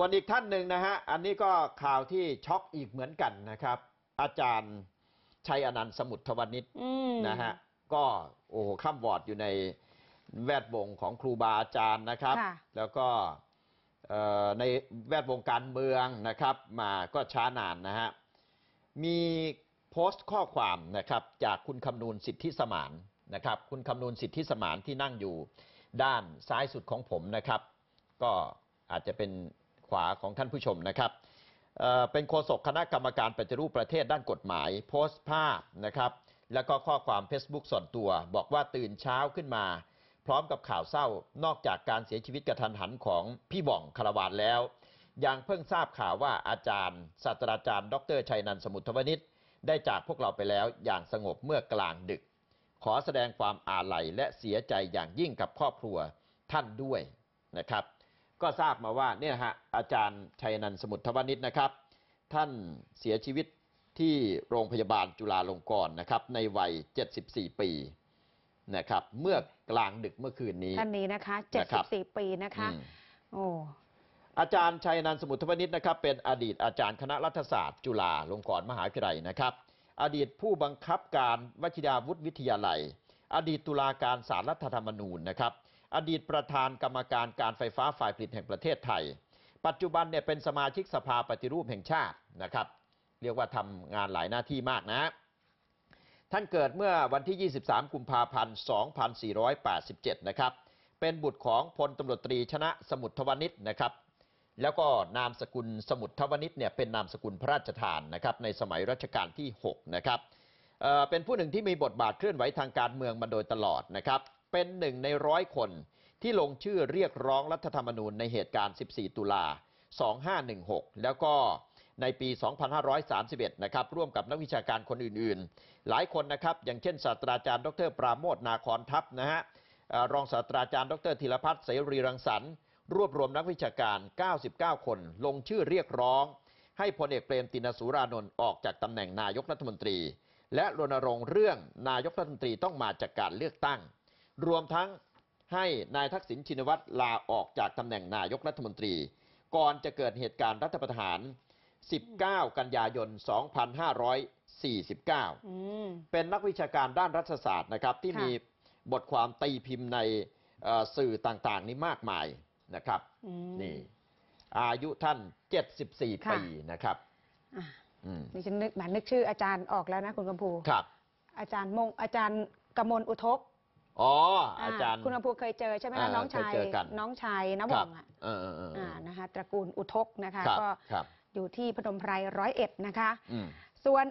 ส่วนอีกท่านหนึ่งนะฮะ อันนี้ก็ข่าวที่ช็อกอีกเหมือนกันนะครับ อาจารย์ชัยอนันต์สมุทรวณิชนะฮะ ก็โอ้โหข้ามวอดอยู่ในแวดวงของครูบาอาจารย์นะครับ แล้วก็ในแวดวงการเมืองนะครับ มาก็ช้านานนะฮะ มีโพสต์ข้อความนะครับ จากคุณคำนูนสิทธิสมานนะครับ คุณคำนูนสิทธิสมานที่นั่งอยู่ด้านซ้ายสุดของผมนะครับ ก็อาจจะเป็นขวาของท่านผู้ชมนะครับ เป็นโฆษกคณะกรรมการปฏิรูปประเทศด้านกฎหมาย โพสต์ภาพนะครับ แล้วก็ข้อความ Facebook ส่วนตัว บอกว่าตื่นเช้าขึ้นมา พร้อมกับข่าวเศร้านอกจากการเสียชีวิตกระทันหันของพี่บ่องคารวานแล้วยังเพิ่งทราบข่าวว่าอาจารย์ศาสตราจารย์ ดรชัยนันสมุทรวนิชได้จากพวกเราไปแล้วอย่างสงบเมื่อกลางดึก ขอแสดงความอาลัยและเสียใจอย่างยิ่งกับครอบครัวท่านด้วยนะครับก็ทราบมาว่าเนี่ยฮะอาจารย์ชัยนันสมุทรวณิชนะครับ ท่านเสียชีวิตที่โรงพยาบาลจุฬาลงกรณ์นะครับ ในวัย 74 ปีนะครับ เมื่อกลางดึกเมื่อคืนนี้ ท่านนี้นะคะ74 ปีนะคะโอ้อาจารย์ชัยนันสมุทรวนิชนะครับ เป็นอดีตอาจารย์คณะรัฐศาสตร์จุฬาลงกรณ์มหาวิทยาลัยนะครับ อดีตผู้บังคับการวชิราวุธวิทยาลัย อดีตตุลาการสารรัฐธรรมนูญนะครับอดีตประธานกรรมการการไฟฟ้าฝ่ายผลิตแห่งประเทศไทย ปัจจุบันเนี่ยเป็นสมาชิกสภาปฏิรูปแห่งชาตินะครับ เรียกว่าทำงานหลายหน้าที่มากนะ ท่านเกิดเมื่อวันที่ 23 กุมภาพันธ์ 2487 นะครับเป็นบุตรของพลตำรวจตรีชนะสมุทรทวนิชนะครับ แล้วก็นามสกุลสมุทรทวนิชเนี่ยเป็นนามสกุลพระราชทานนะครับ ในสมัยรัชกาลที่ 6 นะครับเเป็นผู้หนึ่งที่มีบทบาทเคลื่อนไหวทางการเมืองมาโดยตลอดนะครับเป็นหนึ่งในร้อยคน ที่ลงชื่อเรียกร้องรัฐธรรมนูญในเหตุการณ์ 14 ตุลา 2516 แล้วก็ในปี 2531 นะครับ ร่วมกับนักวิชาการคนอื่นๆ หลายคนนะครับ อย่างเช่นศาสตราจารย์ ดรปราโมทนาคอนทัพนะฮะรองศาสตราจารย์ ดรธีรพัฒน์เสรีรังสรรค์รวบรวมนักวิชาการ 99 คนลงชื่อเรียกร้อง ให้พลเอกเปรมตินสุรานนท์ออกจากตำแหน่งนายกรัฐมนตรี และรณรงค์เรื่องนายกรัฐมนตรีต้องมาจากการเลือกตั้งรวมทั้งให้นายทักษิณชินวัตร ลาออกจากตำแหน่งนายกรัฐมนตรี ก่อนจะเกิดเหตุการณ์รัฐประหาร 19 กันยายน 2549 เป็นนักวิชาการด้านรัฐศาสตร์นะครับ ที่มีบทความตีพิมพ์ในสื่อต่างๆ นี้มากมายนะครับนี่อายุท่าน 74 ปีนะครับนี่ฉันนึกนึกชื่ออาจารย์ออกแล้วนะคุณกัมพูครับ อาจารย์มงอาจารย์กมลอุทกอ๋ออาจารย์คุณอภูเคยเจอใช่ไหมน้องชายน้องชายน่งอ่ะนะคะตระกูลอุทกนะคะก็อยู่ที่พนมไพรร้อยเอ็ดนะคะส่วน